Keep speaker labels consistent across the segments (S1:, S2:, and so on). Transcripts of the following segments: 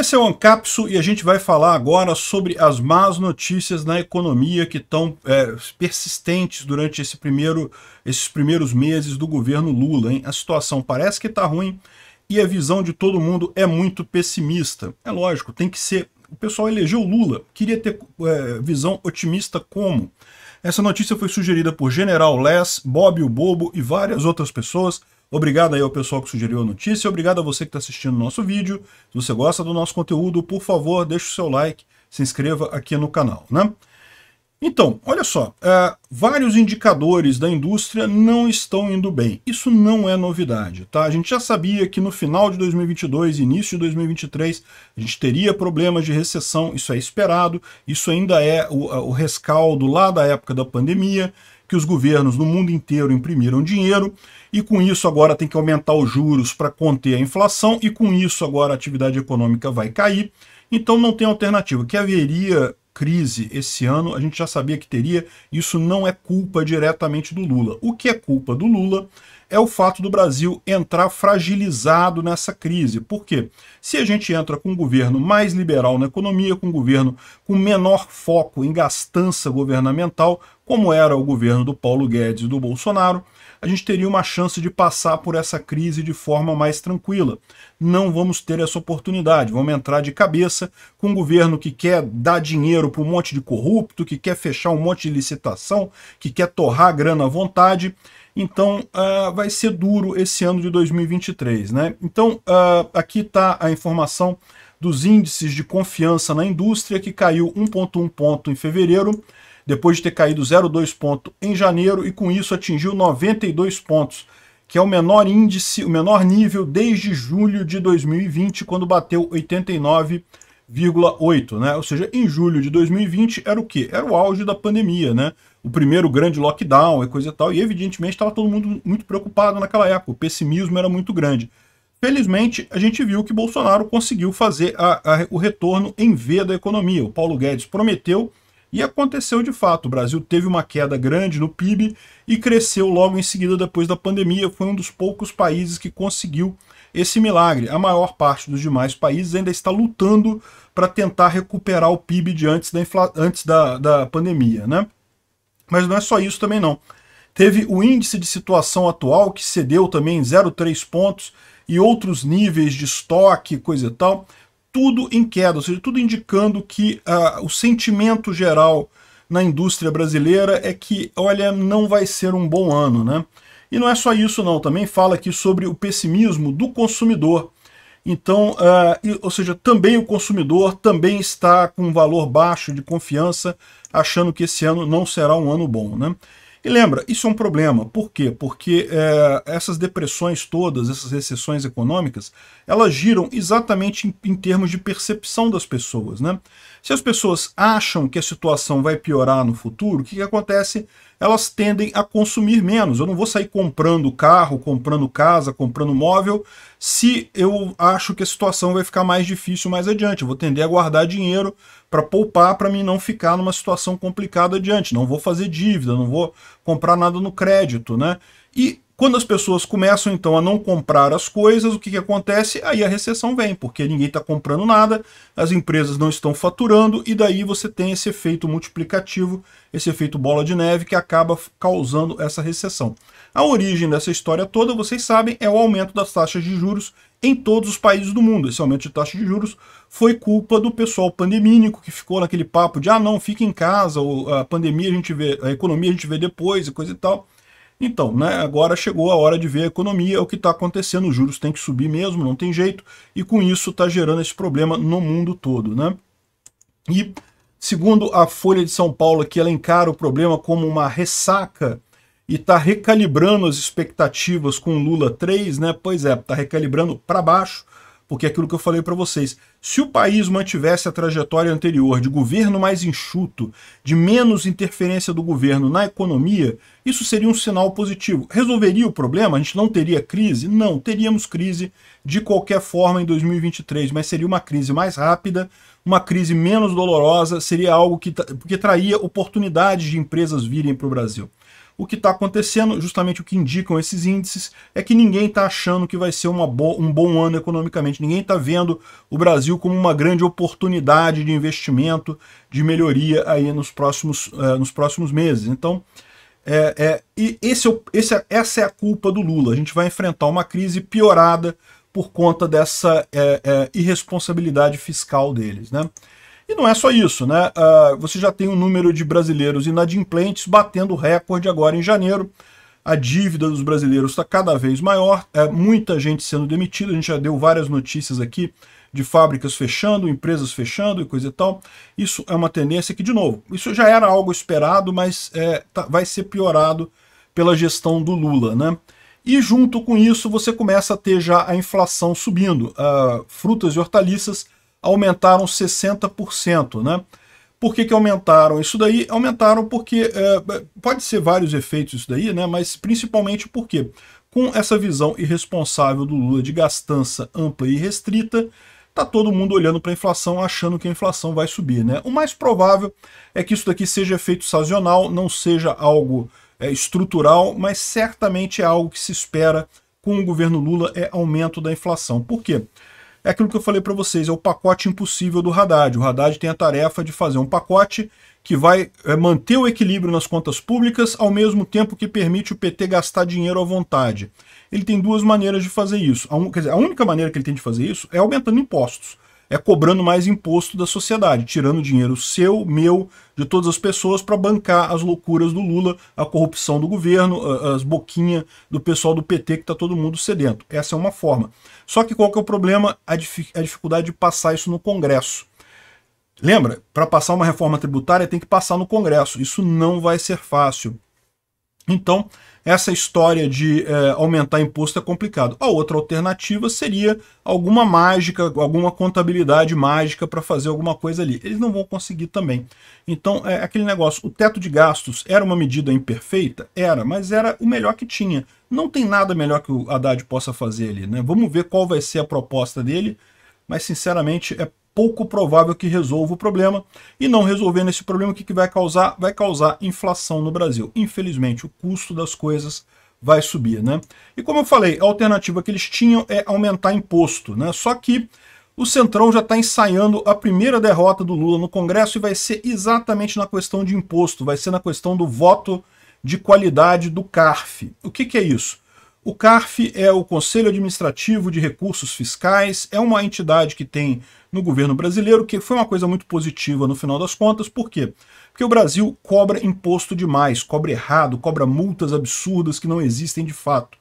S1: Esse é o Ancapso e a gente vai falar agora sobre as más notícias na economia que estão é, persistentes durante esse primeiro, esses primeiros meses do governo Lula. Hein? A situação parece que está ruim e a visão de todo mundo é muito pessimista. É lógico, tem que ser... O pessoal elegeu Lula, queria ter é, visão otimista como? Essa notícia foi sugerida por General Les, Bob o Bobo e várias outras pessoas Obrigado aí ao pessoal que sugeriu a notícia, obrigado a você que está assistindo o nosso vídeo. Se você gosta do nosso conteúdo, por favor, deixe o seu like, se inscreva aqui no canal, né? Então, olha só, é, vários indicadores da indústria não estão indo bem. Isso não é novidade, tá? A gente já sabia que no final de 2022, início de 2023, a gente teria problemas de recessão, isso é esperado, isso ainda é o, o rescaldo lá da época da pandemia, que os governos no mundo inteiro imprimiram dinheiro e com isso agora tem que aumentar os juros para conter a inflação e com isso agora a atividade econômica vai cair. Então não tem alternativa. Que haveria crise esse ano, a gente já sabia que teria, isso não é culpa diretamente do Lula. O que é culpa do Lula é o fato do Brasil entrar fragilizado nessa crise. Por quê? Se a gente entra com um governo mais liberal na economia, com um governo com menor foco em gastança governamental, como era o governo do Paulo Guedes e do Bolsonaro, a gente teria uma chance de passar por essa crise de forma mais tranquila. Não vamos ter essa oportunidade. Vamos entrar de cabeça com um governo que quer dar dinheiro para um monte de corrupto, que quer fechar um monte de licitação, que quer torrar a grana à vontade. Então, uh, vai ser duro esse ano de 2023. Né? Então, uh, aqui está a informação dos índices de confiança na indústria, que caiu 1,1 ponto em fevereiro, depois de ter caído 0,2 ponto em janeiro, e com isso atingiu 92 pontos, que é o menor índice, o menor nível desde julho de 2020, quando bateu 89 pontos 0,8, né? Ou seja, em julho de 2020 era o quê? Era o auge da pandemia, né? O primeiro grande lockdown e coisa e tal, e evidentemente estava todo mundo muito preocupado naquela época, o pessimismo era muito grande. Felizmente, a gente viu que Bolsonaro conseguiu fazer a, a, o retorno em V da economia. O Paulo Guedes prometeu e aconteceu de fato, o Brasil teve uma queda grande no PIB e cresceu logo em seguida depois da pandemia, foi um dos poucos países que conseguiu esse milagre. A maior parte dos demais países ainda está lutando para tentar recuperar o PIB de antes, da, infla... antes da, da pandemia. Né? Mas não é só isso também não. Teve o índice de situação atual, que cedeu também 0,3 pontos, e outros níveis de estoque, coisa e tal tudo em queda, ou seja, tudo indicando que ah, o sentimento geral na indústria brasileira é que, olha, não vai ser um bom ano, né? E não é só isso não, também fala aqui sobre o pessimismo do consumidor. Então, ah, ou seja, também o consumidor também está com um valor baixo de confiança, achando que esse ano não será um ano bom, né? E lembra, isso é um problema. Por quê? Porque é, essas depressões todas, essas recessões econômicas, elas giram exatamente em, em, termos de percepção das pessoas. Né? Se as pessoas acham que a situação vai piorar no futuro, o que, que acontece? Elas tendem a consumir menos. Eu não vou sair comprando carro, comprando casa, comprando móvel, se eu acho que a situação vai ficar mais difícil mais adiante. Eu vou tender a guardar dinheiro para poupar para mim não ficar numa situação complicada adiante. Não vou fazer dívida, não vou comprar nada no crédito, né? E quando as pessoas começam então a não comprar as coisas, o que, que acontece? Aí a recessão vem, porque ninguém está comprando nada, as empresas não estão faturando e daí você tem esse efeito multiplicativo, esse efeito bola de neve que acaba causando essa recessão. A origem dessa história toda, vocês sabem, é o aumento das taxas de juros em todos os países do mundo. Esse aumento de taxa de juros foi culpa do pessoal pandemínico que ficou naquele papo de ah não, fica em casa, a pandemia a gente vê, a economia a gente vê depois e coisa e tal. Então, né, agora chegou a hora de ver a economia, é o que está acontecendo, os juros têm que subir mesmo, não tem jeito, e com isso está gerando esse problema no mundo todo. Né? E, segundo a Folha de São Paulo, que ela encara o problema como uma ressaca e está recalibrando as expectativas com Lula 3, né? pois é, está recalibrando para baixo, porque é aquilo que eu falei para vocês, se o país mantivesse a trajetória anterior de governo mais enxuto, de menos interferência do governo na economia, isso seria um sinal positivo. Resolveria o problema? A gente não teria crise? Não, teríamos crise de qualquer forma em 2023, mas seria uma crise mais rápida uma crise menos dolorosa seria algo que porque traria oportunidades de empresas virem para o Brasil. O que está acontecendo, justamente o que indicam esses índices, é que ninguém está achando que vai ser uma bo um bom ano economicamente. Ninguém está vendo o Brasil como uma grande oportunidade de investimento, de melhoria aí nos próximos, uh, nos próximos meses. Então, é, é, e esse, é esse, é, essa é a culpa do Lula. A gente vai enfrentar uma crise piorada por conta dessa é, é, irresponsabilidade fiscal deles. Né? E não é só isso, né? Uh, você já tem um número de brasileiros inadimplentes batendo recorde agora em janeiro. A dívida dos brasileiros está cada vez maior, é, muita gente sendo demitida, a gente já deu várias notícias aqui de fábricas fechando, empresas fechando e coisa e tal. Isso é uma tendência que, de novo, isso já era algo esperado, mas é, tá, vai ser piorado pela gestão do Lula, né? E junto com isso você começa a ter já a inflação subindo. Uh, frutas e hortaliças aumentaram 60%. Né? Por que, que aumentaram isso daí? Aumentaram porque, uh, pode ser vários efeitos isso daí, né? mas principalmente porque com essa visão irresponsável do Lula de gastança ampla e restrita, tá todo mundo olhando para a inflação, achando que a inflação vai subir. Né? O mais provável é que isso daqui seja efeito sazonal, não seja algo é, estrutural, mas certamente é algo que se espera com o governo Lula é aumento da inflação. Por quê? É aquilo que eu falei para vocês, é o pacote impossível do Haddad. O Haddad tem a tarefa de fazer um pacote que vai é, manter o equilíbrio nas contas públicas, ao mesmo tempo que permite o PT gastar dinheiro à vontade. Ele tem duas maneiras de fazer isso. A, un... dizer, a única maneira que ele tem de fazer isso é aumentando impostos é cobrando mais imposto da sociedade, tirando dinheiro seu, meu, de todas as pessoas para bancar as loucuras do Lula, a corrupção do governo, as boquinhas do pessoal do PT que está todo mundo sedento. Essa é uma forma. Só que qual que é o problema? A, dific a dificuldade de passar isso no Congresso. Lembra, para passar uma reforma tributária tem que passar no Congresso. Isso não vai ser fácil. Então, essa história de é, aumentar imposto é complicado. A outra alternativa seria alguma mágica, alguma contabilidade mágica para fazer alguma coisa ali. Eles não vão conseguir também. Então, é aquele negócio, o teto de gastos era uma medida imperfeita? Era, mas era o melhor que tinha. Não tem nada melhor que o Haddad possa fazer ali. Né? Vamos ver qual vai ser a proposta dele, mas sinceramente é pouco provável que resolva o problema. E não resolvendo esse problema, o que, que vai causar? Vai causar inflação no Brasil. Infelizmente, o custo das coisas vai subir. Né? E como eu falei, a alternativa que eles tinham é aumentar imposto. Né? Só que o Centrão já está ensaiando a primeira derrota do Lula no Congresso e vai ser exatamente na questão de imposto, vai ser na questão do voto de qualidade do CARF. O que, que é isso? O CARF é o Conselho Administrativo de Recursos Fiscais, é uma entidade que tem no governo brasileiro, que foi uma coisa muito positiva no final das contas, por quê? Porque o Brasil cobra imposto demais, cobra errado, cobra multas absurdas que não existem de fato.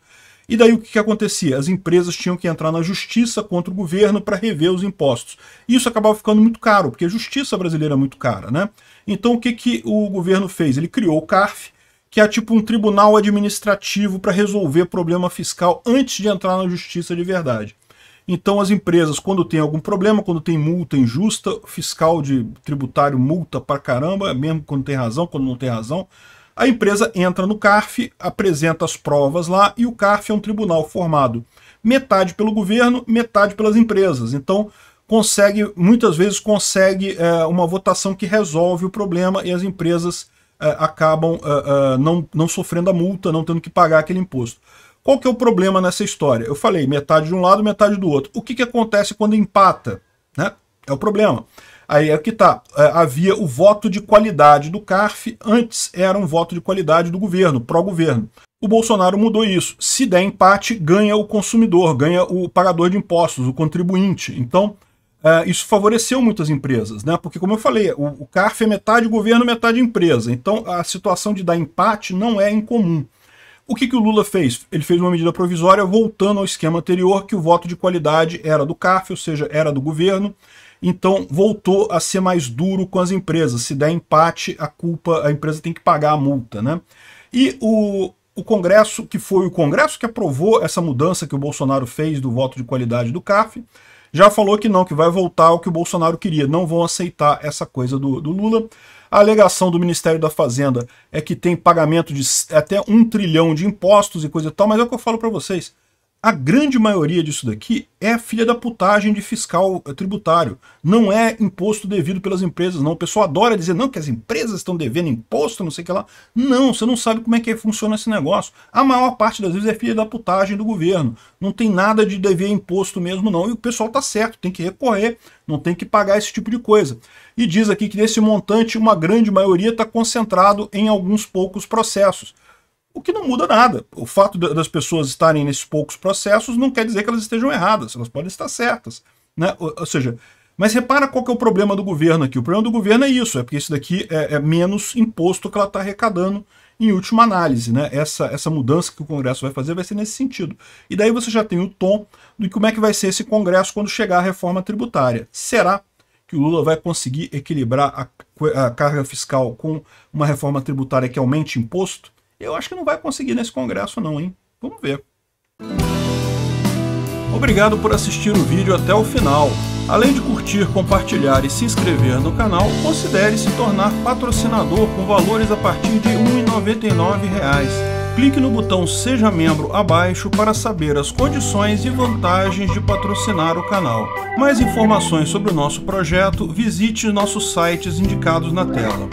S1: E daí o que, que acontecia? As empresas tinham que entrar na justiça contra o governo para rever os impostos. E isso acabava ficando muito caro, porque a justiça brasileira é muito cara, né? Então o que, que o governo fez? Ele criou o CARF, que é tipo um tribunal administrativo para resolver problema fiscal antes de entrar na justiça de verdade. Então as empresas, quando tem algum problema, quando tem multa injusta, fiscal de tributário multa para caramba, mesmo quando tem razão, quando não tem razão, a empresa entra no CARF, apresenta as provas lá e o CARF é um tribunal formado metade pelo governo, metade pelas empresas. Então consegue, muitas vezes consegue é, uma votação que resolve o problema e as empresas é, acabam é, é, não, não sofrendo a multa, não tendo que pagar aquele imposto. Qual que é o problema nessa história? Eu falei metade de um lado, metade do outro. O que, que acontece quando empata? Né? É o problema. Aí é que tá. havia o voto de qualidade do CARF, antes era um voto de qualidade do governo, pró-governo. O Bolsonaro mudou isso. Se der empate, ganha o consumidor, ganha o pagador de impostos, o contribuinte. Então, Uh, isso favoreceu muitas empresas, né? Porque, como eu falei, o, o CARF é metade governo, é metade empresa. Então, a situação de dar empate não é incomum. O que, que o Lula fez? Ele fez uma medida provisória voltando ao esquema anterior, que o voto de qualidade era do CARF, ou seja, era do governo. Então, voltou a ser mais duro com as empresas. Se der empate, a culpa, a empresa tem que pagar a multa, né? E o, o Congresso, que foi o Congresso que aprovou essa mudança que o Bolsonaro fez do voto de qualidade do CARF, já falou que não, que vai voltar ao que o Bolsonaro queria. Não vão aceitar essa coisa do, do Lula. A alegação do Ministério da Fazenda é que tem pagamento de até um trilhão de impostos e coisa e tal, mas é o que eu falo para vocês a grande maioria disso daqui é filha da putagem de fiscal eh, tributário. Não é imposto devido pelas empresas, não. O pessoal adora dizer, não, que as empresas estão devendo imposto, não sei o que lá. Não, você não sabe como é que funciona esse negócio. A maior parte das vezes é filha da putagem do governo. Não tem nada de dever imposto mesmo, não. E o pessoal tá certo, tem que recorrer, não tem que pagar esse tipo de coisa. E diz aqui que nesse montante, uma grande maioria está concentrado em alguns poucos processos. O que não muda nada. O fato das pessoas estarem nesses poucos processos não quer dizer que elas estejam erradas, elas podem estar certas. Né? Ou, ou seja, mas repara qual é o problema do governo aqui. O problema do governo é isso, é porque isso daqui é, é menos imposto que ela está arrecadando em última análise, né? Essa, essa mudança que o Congresso vai fazer vai ser nesse sentido. E daí você já tem o tom de como é que vai ser esse Congresso quando chegar a reforma tributária. Será que o Lula vai conseguir equilibrar a, a carga fiscal com uma reforma tributária que aumente imposto? Eu acho que não vai conseguir nesse congresso não, hein? Vamos ver. Obrigado por assistir o vídeo até o final. Além de curtir, compartilhar e se inscrever no canal, considere se tornar patrocinador com valores a partir de R$ 1,99 clique no botão Seja Membro abaixo para saber as condições e vantagens de patrocinar o canal. Mais informações sobre o nosso projeto, visite nossos sites indicados na tela.